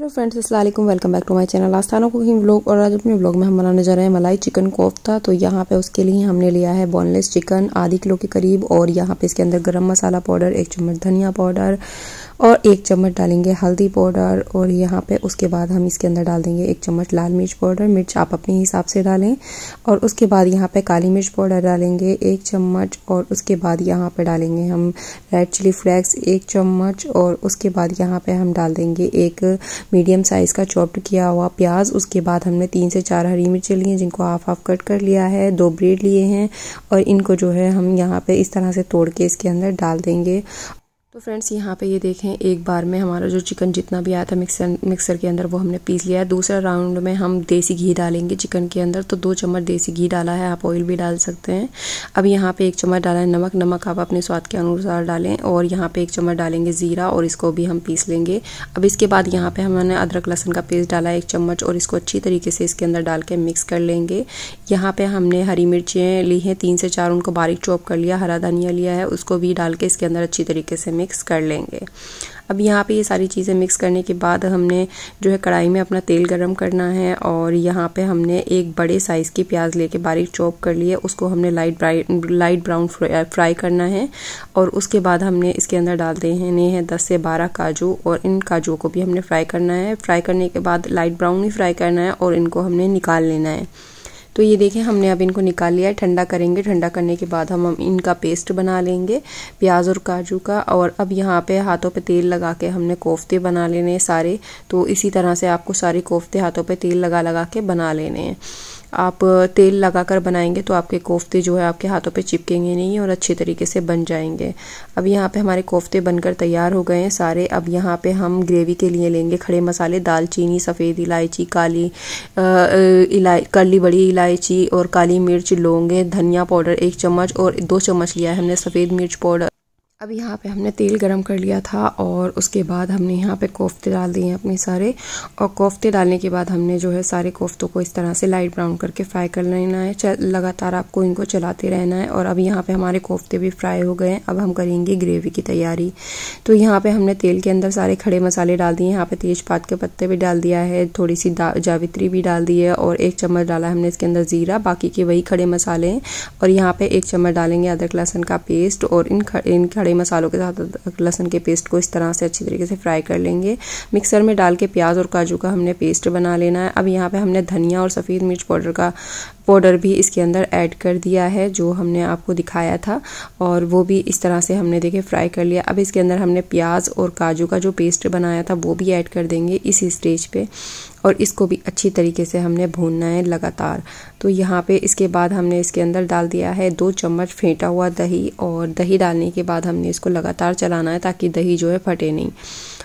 hello friends असलम welcome back to my channel Asthana cooking blog और आज अपने ब्लॉग में हम बनाने जा रहे हैं मलाई चिकन कोफ्ता तो यहाँ पे उसके लिए हमने लिया है बोनलेस चिकन आधी किलो के करीब और यहाँ पे इसके अंदर गरम मसाला पाउडर एक चम्मच धनिया पाउडर और एक चम्मच डालेंगे हल्दी पाउडर और यहाँ पे उसके बाद हम इसके अंदर डाल देंगे एक चम्मच लाल मिर्च पाउडर मिर्च आप अपने हिसाब से डालें और उसके बाद यहाँ पे काली मिर्च पाउडर डालेंगे एक चम्मच और उसके बाद यहाँ पे डालेंगे हम रेड चिली फ्लेक्स एक चम्मच और उसके बाद यहाँ पे हम डाल देंगे एक मीडियम साइज़ का चॉप्ड किया हुआ प्याज उसके बाद हमने तीन से चार हरी मिर्चें ली हैं जिनको हाफ हाफ कट कर लिया है दो ब्रेड लिए हैं और इनको जो है हम यहाँ पे इस तरह से तोड़ के इसके अंदर डाल देंगे तो फ्रेंड्स यहाँ पे ये देखें एक बार में हमारा जो चिकन जितना भी आया था मिक्सर मिक्सर के अंदर वो हमने पीस लिया है दूसरा राउंड में हम देसी घी डालेंगे चिकन के अंदर तो दो चम्मच देसी घी डाला है आप ऑयल भी डाल सकते हैं अब यहाँ पे एक चम्मच डाला है नमक नमक आप अपने स्वाद के अनुसार डालें और यहाँ पर एक चम्मच डालेंगे ज़ीरा और इसको भी हम पीस लेंगे अब इसके बाद यहाँ पर हमने अदरक लहसन का पेस्ट डाला है एक चम्मच और इसको अच्छी तरीके से इसके अंदर डाल के मिक्स कर लेंगे यहाँ पर हमने हरी मिर्चें ली हैं तीन से चार उनको बारीक चॉप कर लिया हरा धनिया लिया है उसको भी डाल के इसके अंदर अच्छी तरीके से मिक्स कर लेंगे अब यहाँ पे ये सारी चीज़ें मिक्स करने के बाद हमने जो है कढ़ाई में अपना तेल गरम करना है और यहाँ पे हमने एक बड़े साइज़ की प्याज लेके बारीक चॉप कर लिए उसको हमने light bright light brown fry करना है और उसके बाद हमने इसके अंदर डाल देने हैं दस से बारह काजू और इन काजुओं को भी हमने फ्राई करना है फ्राई करने के बाद लाइट ब्राउन ही फ्राई करना है और इनको हमने निकाल लेना है तो ये देखें हमने अब इनको निकाल लिया है ठंडा करेंगे ठंडा करने के बाद हम इनका पेस्ट बना लेंगे प्याज और काजू का और अब यहाँ पे हाथों पे तेल लगा के हमने कोफ्ते बना लेने सारे तो इसी तरह से आपको सारे कोफ्ते हाथों पे तेल लगा लगा के बना लेने हैं आप तेल लगाकर बनाएंगे तो आपके कोफ्ते जो है आपके हाथों पे चिपकेंगे नहीं और अच्छे तरीके से बन जाएंगे अब यहाँ पे हमारे कोफ्ते बनकर तैयार हो गए हैं सारे अब यहाँ पे हम ग्रेवी के लिए लेंगे खड़े मसाले दालचीनी सफ़ेद इलायची काली इलाय करली बड़ी इलायची और काली मिर्च लौंगे धनिया पाउडर एक चम्मच और दो चम्मच लिया है हमने सफ़ेद मिर्च पाउडर अब यहाँ पे हमने तेल गरम कर लिया था और उसके बाद हमने यहाँ पे कोफ्ते डाल दिए हैं अपने सारे और कोफ्ते डालने के बाद हमने जो है सारे कोफ्तों को इस तरह से लाइट ब्राउन करके फ्राई कर लेना है लगातार आपको इनको चलाते रहना है और अब यहाँ पे हमारे कोफ्ते भी फ्राई हो गए हैं अब हम करेंगे ग्रेवी की तैयारी तो यहाँ पर हमने तेल के अंदर सारे खड़े मसाले डाल दिए यहाँ पर तेज़पात के पत्ते भी डाल दिया है थोड़ी सी जावित्री भी डाल दी है और एक चम्मच डाला है हमने इसके अंदर ज़ीरा बाकी के वही खड़े मसाले हैं और यहाँ पर एक चम्मच डालेंगे अदरक लहसुन का पेस्ट और इन इन खड़े खड़े मसालों के साथ लहसन के पेस्ट को इस तरह से अच्छी तरीके से फ्राई कर लेंगे मिक्सर में डाल के प्याज और काजू का हमने पेस्ट बना लेना है अब यहाँ पे हमने धनिया और सफ़ेद मिर्च पाउडर का पाउडर भी इसके अंदर ऐड कर दिया है जो हमने आपको दिखाया था और वो भी इस तरह से हमने देखे फ्राई कर लिया अब इसके अंदर हमने प्याज और काजू का जो पेस्ट बनाया था वो भी ऐड कर देंगे इसी स्टेज पर और इसको भी अच्छी तरीके से हमने भूनना है लगातार तो यहाँ पे इसके बाद हमने इसके अंदर डाल दिया है दो चम्मच फेंटा हुआ दही और दही डालने के बाद हमने इसको लगातार चलाना है ताकि दही जो है फटे नहीं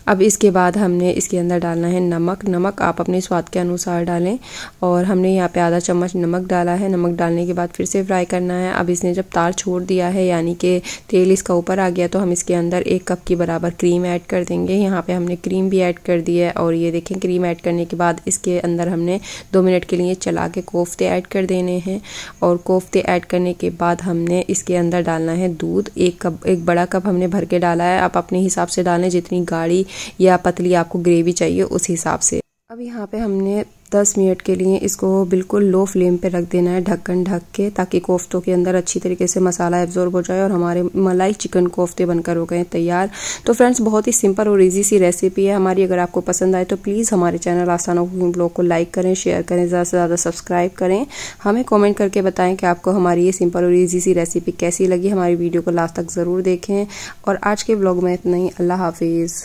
अब इसके बाद हमने इसके अंदर डालना है नमक नमक आप अपने स्वाद के अनुसार डालें और हमने यहाँ पे आधा चम्मच नमक डाला है नमक डालने के बाद फिर से फ्राई करना है अब इसने जब तार छोड़ दिया है यानी कि तेल इसका ऊपर आ गया तो हम इसके अंदर एक कप के बराबर क्रीम ऐड कर देंगे यहाँ पर हमने क्रीम भी ऐड कर दी है और ये देखें क्रीम ऐड करने के बाद इसके अंदर हमने दो मिनट के लिए चला के कोफ्ते ऐड कर देने हैं और कोफ्ते ऐड करने के बाद हमने इसके अंदर डालना है दूध एक कप एक बड़ा कप हमने भर के डाला है आप अपने हिसाब से डालें जितनी गाढ़ी या पतली आपको ग्रेवी चाहिए उस हिसाब से अब यहाँ पे हमने 10 मिनट के लिए इसको बिल्कुल लो फ्लेम पे रख देना है ढक्कन ढक के ताकि कोफ्तों के अंदर अच्छी तरीके से मसाला एब्जॉर्ब हो जाए और हमारे मलाई चिकन कोफ्ते बनकर हो गए तैयार तो फ्रेंड्स बहुत ही सिंपल और इजी सी रेसिपी है हमारी अगर आपको पसंद आए तो प्लीज़ हमारे चैनल आसानो कुकिंग ब्लॉग को लाइक करें शेयर करें ज़्यादा से ज़्यादा सब्सक्राइब करें हमें कॉमेंट करके बताएँ कि आपको हमारी ये सिंपल और ईजी सी रेसिपी कैसी लगी हमारी वीडियो को लास्ट तक ज़रूर देखें और आज के ब्लॉग में इतना ही अल्लाह हाफिज़